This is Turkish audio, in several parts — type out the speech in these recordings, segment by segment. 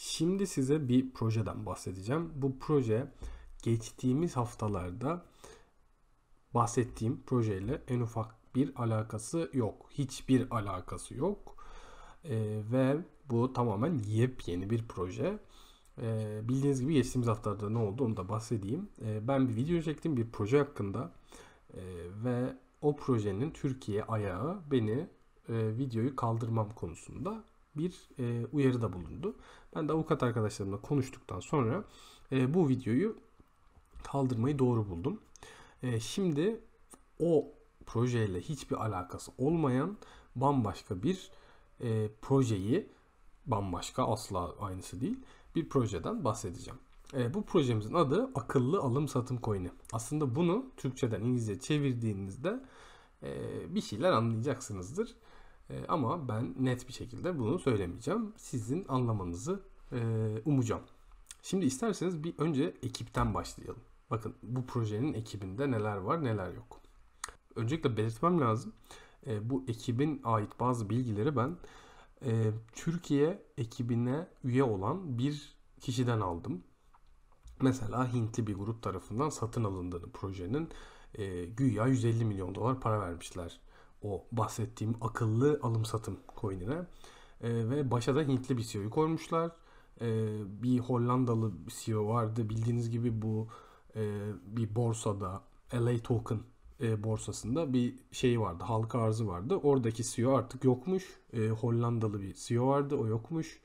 Şimdi size bir projeden bahsedeceğim. Bu proje geçtiğimiz haftalarda bahsettiğim projeyle en ufak bir alakası yok. Hiçbir alakası yok. Ee, ve bu tamamen yepyeni bir proje. Ee, bildiğiniz gibi geçtiğimiz haftalarda ne oldu onu da bahsedeyim. Ee, ben bir video çektim bir proje hakkında ee, ve o projenin Türkiye ayağı beni e, videoyu kaldırmam konusunda bir e, uyarıda bulundu. Ben de avukat arkadaşlarımla konuştuktan sonra e, bu videoyu kaldırmayı doğru buldum. E, şimdi o projeyle hiçbir alakası olmayan bambaşka bir e, projeyi bambaşka asla aynısı değil bir projeden bahsedeceğim. E, bu projemizin adı akıllı alım satım coin'i. Aslında bunu Türkçeden İngilizce çevirdiğinizde e, bir şeyler anlayacaksınızdır. Ee, ama ben net bir şekilde bunu söylemeyeceğim. Sizin anlamanızı e, umacağım. Şimdi isterseniz bir önce ekipten başlayalım. Bakın bu projenin ekibinde neler var neler yok. Öncelikle belirtmem lazım. E, bu ekibin ait bazı bilgileri ben e, Türkiye ekibine üye olan bir kişiden aldım. Mesela Hintli bir grup tarafından satın alındığını projenin e, güya 150 milyon dolar para vermişler o bahsettiğim akıllı alım satım coin'ine. E, ve başa da Hintli bir CEO'yu koymuşlar. E, bir Hollandalı bir CEO vardı. Bildiğiniz gibi bu e, bir borsada LA Token e, borsasında bir şey vardı. Halka arzı vardı. Oradaki CEO artık yokmuş. E, Hollandalı bir CEO vardı. O yokmuş.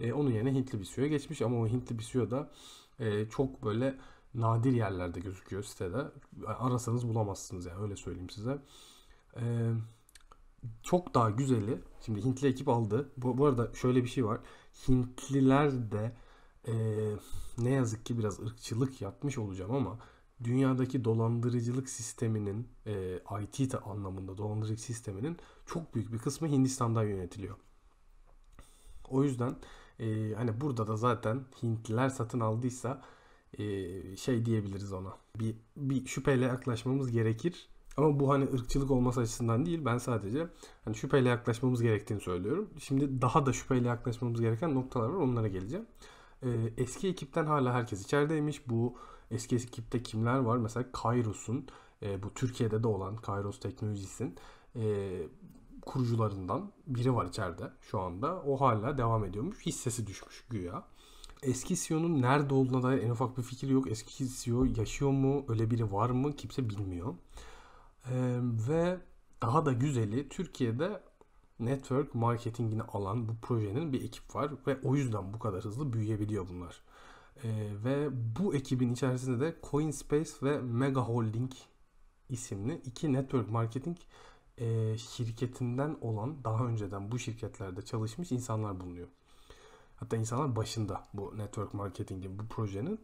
E, onun yerine Hintli bir CEO'ya geçmiş. Ama o Hintli bir CEO da e, çok böyle nadir yerlerde gözüküyor sitede. Arasanız bulamazsınız yani öyle söyleyeyim size. Ee, çok daha güzeli şimdi Hintli ekip aldı. Bu, bu arada şöyle bir şey var. Hintliler de e, ne yazık ki biraz ırkçılık yapmış olacağım ama dünyadaki dolandırıcılık sisteminin e, IT anlamında dolandırıcılık sisteminin çok büyük bir kısmı Hindistan'dan yönetiliyor. O yüzden e, hani burada da zaten Hintliler satın aldıysa e, şey diyebiliriz ona. Bir, bir şüpheyle yaklaşmamız gerekir ama bu hani ırkçılık olması açısından değil. Ben sadece hani şüpheyle yaklaşmamız gerektiğini söylüyorum. Şimdi daha da şüpheyle yaklaşmamız gereken noktalar var. Onlara geleceğim. Ee, eski ekipten hala herkes içerideymiş. Bu eski ekipte kimler var? Mesela Kairos'un e, bu Türkiye'de de olan Kairos Teknolojis'in e, kurucularından biri var içeride şu anda. O hala devam ediyormuş. Hissesi düşmüş güya. Eski CEO'nun nerede olduğuna dair en ufak bir fikir yok. Eski CEO yaşıyor mu? Öyle biri var mı? Kimse bilmiyor ve daha da güzeli Türkiye'de network marketingini alan bu projenin bir ekip var ve o yüzden bu kadar hızlı büyüyebiliyor bunlar. E, ve bu ekibin içerisinde de Coinspace ve Mega Holding isimli iki network marketing e, şirketinden olan daha önceden bu şirketlerde çalışmış insanlar bulunuyor. Hatta insanlar başında bu network marketingin bu projenin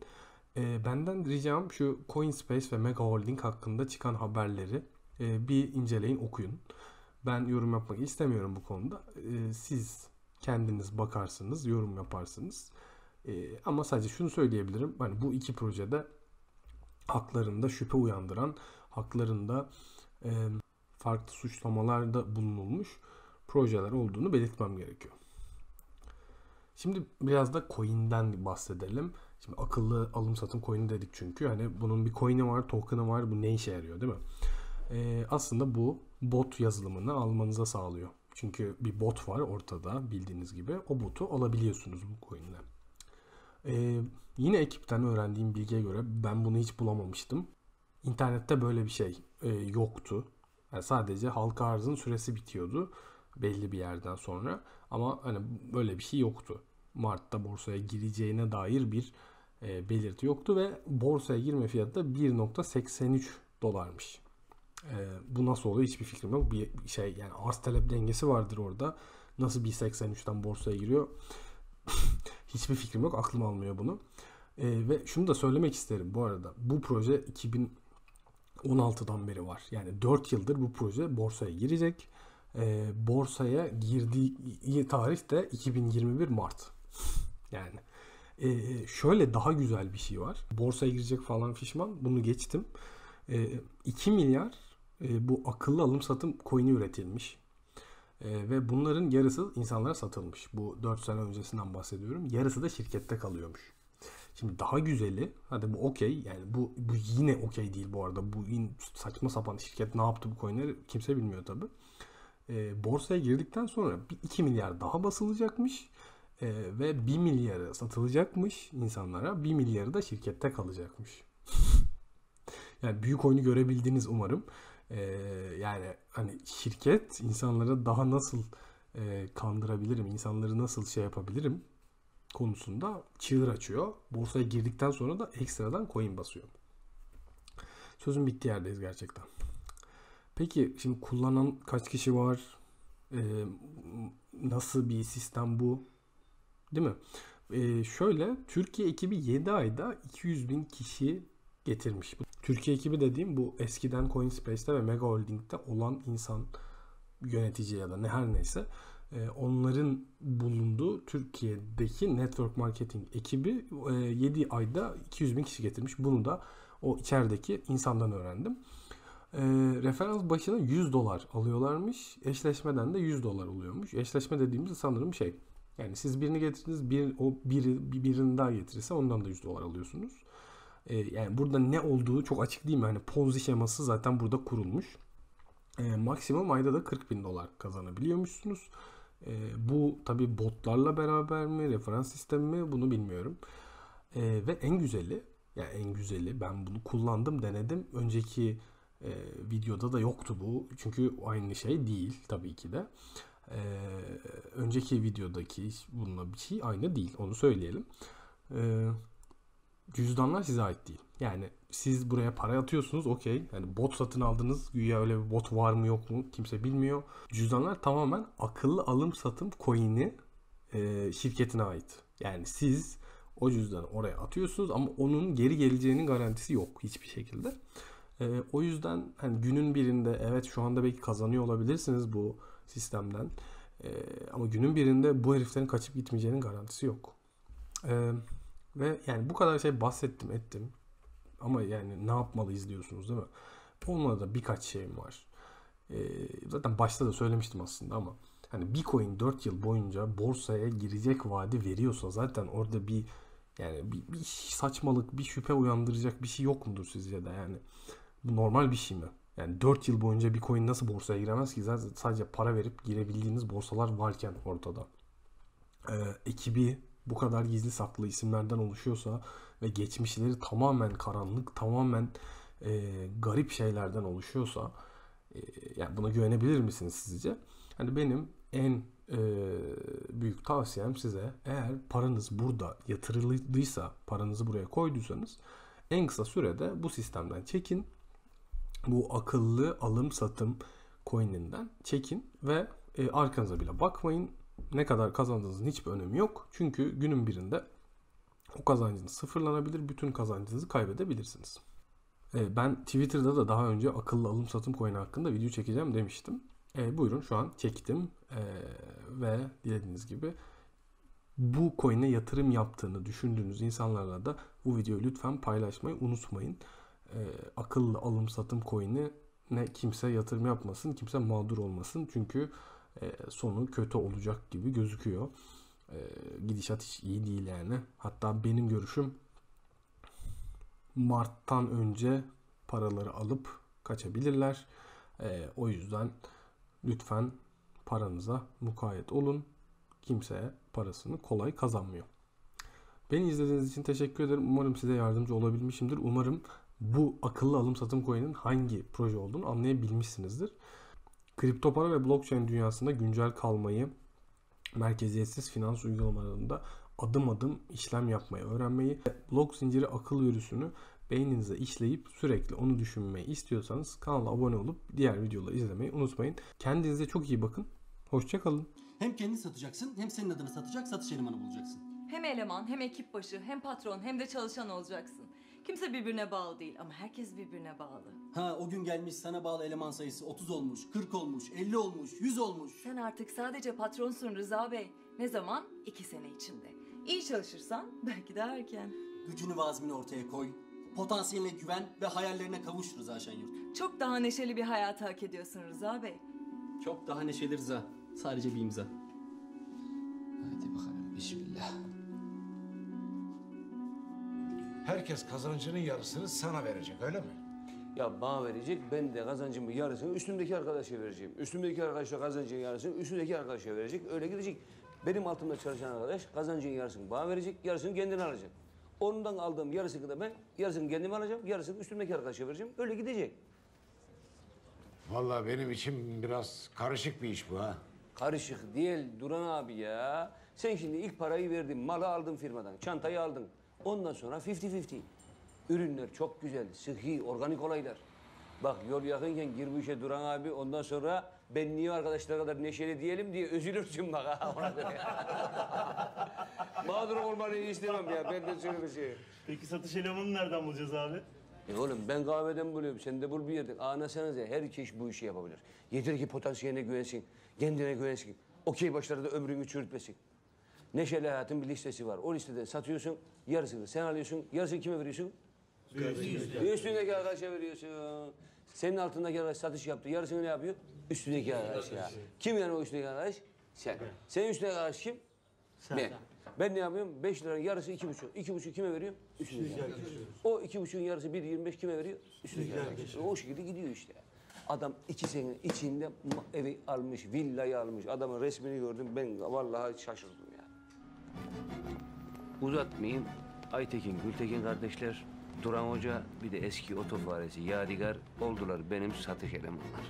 e, benden ricam şu Coinspace ve Mega Holding hakkında çıkan haberleri e, bir inceleyin, okuyun. Ben yorum yapmak istemiyorum bu konuda. E, siz kendiniz bakarsınız, yorum yaparsınız. E, ama sadece şunu söyleyebilirim. Hani bu iki projede haklarında şüphe uyandıran, haklarında e, farklı suçlamalarda bulunulmuş projeler olduğunu belirtmem gerekiyor. Şimdi biraz da coin'den bahsedelim. Şimdi akıllı alım satım coin'i dedik çünkü. Hani bunun bir coin'i var, token'ı var. Bu ne işe yarıyor değil mi? Ee, aslında bu bot yazılımını almanıza sağlıyor. Çünkü bir bot var ortada bildiğiniz gibi. O botu alabiliyorsunuz bu coin'le. Ee, yine ekipten öğrendiğim bilgiye göre ben bunu hiç bulamamıştım. İnternette böyle bir şey e, yoktu. Yani sadece halka arzın süresi bitiyordu belli bir yerden sonra. Ama hani böyle bir şey yoktu. Mart'ta borsaya gireceğine dair bir e, belirti yoktu ve borsaya girme fiyatı da 1.83 dolarmış. E, bu nasıl oluyor hiçbir fikrim yok. Bir şey yani arz talep dengesi vardır orada. Nasıl 1.83'ten borsaya giriyor? hiçbir fikrim yok. Aklım almıyor bunu. E, ve şunu da söylemek isterim bu arada. Bu proje 2016'dan beri var. Yani 4 yıldır bu proje borsaya girecek. E, borsaya girdiği tarih de 2021 Mart. Yani e, şöyle daha güzel bir şey var. Borsaya girecek falan fişman. Bunu geçtim. E, ee, 2 milyar e, bu akıllı alım satım coin'i üretilmiş. E, ve bunların yarısı insanlara satılmış. Bu 4 sene öncesinden bahsediyorum. Yarısı da şirkette kalıyormuş. Şimdi daha güzeli hadi bu okey yani bu, bu yine okey değil bu arada. Bu in, saçma sapan şirket ne yaptı bu coinleri kimse bilmiyor tabi. E, borsaya girdikten sonra 2 milyar daha basılacakmış e, ve 1 milyarı satılacakmış insanlara 1 milyarı da şirkette kalacakmış. yani büyük oyunu görebildiniz umarım. E, yani hani şirket insanlara daha nasıl e, kandırabilirim, insanları nasıl şey yapabilirim konusunda çığır açıyor. Borsaya girdikten sonra da ekstradan coin basıyor. Sözün bitti yerdeyiz gerçekten. Peki şimdi kullanan kaç kişi var? Ee, nasıl bir sistem bu? Değil mi? Ee, şöyle Türkiye ekibi 7 ayda 200 bin kişi getirmiş. Türkiye ekibi dediğim bu eskiden Coinspace'te ve Mega Holding'de olan insan yönetici ya da ne her neyse e, onların bulunduğu Türkiye'deki network marketing ekibi 7 e, ayda 200 bin kişi getirmiş. Bunu da o içerideki insandan öğrendim. E, referans başına 100 dolar alıyorlarmış. Eşleşmeden de 100 dolar oluyormuş. Eşleşme dediğimiz sanırım şey yani siz birini getirdiniz, bir, o biri, birini daha getirirse ondan da 100 dolar alıyorsunuz. Ee, yani burada ne olduğu çok açık değil mi? Hani ponzi şeması zaten burada kurulmuş. Ee, maksimum ayda da 40 bin dolar kazanabiliyormuşsunuz. Ee, bu tabi botlarla beraber mi, referans sistemi mi bunu bilmiyorum. Ee, ve en güzeli, yani en güzeli ben bunu kullandım, denedim. Önceki e, videoda da yoktu bu. Çünkü aynı şey değil tabii ki de e, önceki videodaki bununla bir şey aynı değil. Onu söyleyelim. E, cüzdanlar size ait değil. Yani siz buraya para atıyorsunuz okey. Yani bot satın aldınız. Güya öyle bir bot var mı yok mu kimse bilmiyor. Cüzdanlar tamamen akıllı alım satım coin'i e, şirketine ait. Yani siz o cüzdanı oraya atıyorsunuz ama onun geri geleceğinin garantisi yok hiçbir şekilde. E, o yüzden hani günün birinde evet şu anda belki kazanıyor olabilirsiniz bu sistemden. E, ama günün birinde bu heriflerin kaçıp gitmeyeceğinin garantisi yok. E, ve yani bu kadar şey bahsettim ettim. Ama yani ne yapmalı izliyorsunuz değil mi? Onunla da birkaç şeyim var. E, zaten başta da söylemiştim aslında ama hani Bitcoin 4 yıl boyunca borsaya girecek vaadi veriyorsa zaten orada bir yani bir, bir saçmalık, bir şüphe uyandıracak bir şey yok mudur sizce de yani? Bu normal bir şey mi? Yani 4 yıl boyunca bir coin nasıl borsaya giremez ki? Zaten sadece para verip girebildiğiniz borsalar varken ortada. Ee, ekibi bu kadar gizli saklı isimlerden oluşuyorsa ve geçmişleri tamamen karanlık, tamamen e, garip şeylerden oluşuyorsa e, yani buna güvenebilir misiniz sizce? Hani benim en e, büyük tavsiyem size eğer paranız burada yatırıldıysa, paranızı buraya koyduysanız en kısa sürede bu sistemden çekin bu akıllı alım satım coin'inden çekin ve e, arkanıza bile bakmayın. Ne kadar kazandığınızın hiçbir önemi yok. Çünkü günün birinde o kazancınız sıfırlanabilir, bütün kazancınızı kaybedebilirsiniz. E, ben Twitter'da da daha önce akıllı alım satım coin hakkında video çekeceğim demiştim. E, buyurun şu an çektim e, ve dilediğiniz gibi bu coin'e yatırım yaptığını düşündüğünüz insanlarla da bu videoyu lütfen paylaşmayı unutmayın e, akıllı alım satım coin'i ne kimse yatırım yapmasın, kimse mağdur olmasın. Çünkü e, sonu kötü olacak gibi gözüküyor. E, gidişat hiç iyi değil yani. Hatta benim görüşüm Mart'tan önce paraları alıp kaçabilirler. E, o yüzden lütfen paranıza mukayyet olun. kimseye parasını kolay kazanmıyor. Beni izlediğiniz için teşekkür ederim. Umarım size yardımcı olabilmişimdir. Umarım bu akıllı alım satım coin'in hangi proje olduğunu anlayabilmişsinizdir. Kripto para ve blockchain dünyasında güncel kalmayı, merkeziyetsiz finans uygulamalarında adım adım işlem yapmayı öğrenmeyi, blok zinciri akıl yürüsünü beyninize işleyip sürekli onu düşünmeyi istiyorsanız kanala abone olup diğer videoları izlemeyi unutmayın. Kendinize çok iyi bakın. Hoşçakalın. Hem kendini satacaksın hem senin adını satacak satış elemanı bulacaksın. Hem eleman hem ekip başı hem patron hem de çalışan olacaksın. Kimse birbirine bağlı değil ama herkes birbirine bağlı. Ha o gün gelmiş sana bağlı eleman sayısı 30 olmuş, 40 olmuş, 50 olmuş, 100 olmuş. Sen artık sadece patronsun Rıza Bey. Ne zaman? İki sene içinde. İyi çalışırsan belki de erken. Gücünü ve azmini ortaya koy. Potansiyeline güven ve hayallerine kavuş Rıza Şenyurt. Çok daha neşeli bir hayat hak ediyorsun Rıza Bey. Çok daha neşeli Rıza. Sadece bir imza. Hadi bakalım. Bismillah herkes kazancının yarısını sana verecek öyle mi? Ya bana verecek, ben de kazancımın yarısını üstümdeki arkadaşa vereceğim. Üstümdeki arkadaşa kazancın yarısını üstündeki arkadaşa verecek, öyle gidecek. Benim altımda çalışan arkadaş kazancın yarısını bana verecek, yarısını kendine alacak. Ondan aldığım yarısını da ben, yarısını kendime alacağım, yarısını üstümdeki arkadaşa vereceğim, öyle gidecek. Vallahi benim için biraz karışık bir iş bu ha. Karışık değil Duran abi ya. Sen şimdi ilk parayı verdin, malı aldın firmadan, çantayı aldın. Ondan sonra 50-50. Ürünler çok güzel, sıhhi, organik olaylar. Bak yol yakınken gir bu işe Duran abi ondan sonra ben niye arkadaşlara kadar neşeli diyelim diye üzülürsün bak ha ona göre. Mağdur olmanı istemem ya ben de şöyle Peki satış elemanı nereden bulacağız abi? E oğlum ben kahveden buluyorum. Sen de bul bir yerde Anlasanız ya her kişi bu işi yapabilir. Yeter ki potansiyeline güvensin. Kendine güvensin. Okey başları da ömrünü çürütmesin. Neşeli Hayat'ın bir listesi var. O listede satıyorsun, yarısını sen alıyorsun, yarısını kime veriyorsun? Üstündeki arkadaşa veriyorsun. Senin altındaki arkadaş satış yaptı, yarısını ne yapıyor? Üstündeki arkadaş ya. Kim yani o üstündeki arkadaş? Sen. Senin üstündeki arkadaş kim? Ben. Ben ne yapıyorum? Beş liranın yarısı iki buçuk. İki buçuk kime veriyorum? Üstündeki arkadaş. O iki buçuğun yarısı bir yirmi beş kime veriyor? Üstündeki arkadaş. O şekilde gidiyor işte. Adam iki sene içinde evi almış, villayı almış. Adamın resmini gördüm ben vallahi şaşırdım ya. Uzatmayayım. Aytekin, Gültekin kardeşler, Duran Hoca bir de eski oto faresi Yadigar oldular benim satış elemanlar.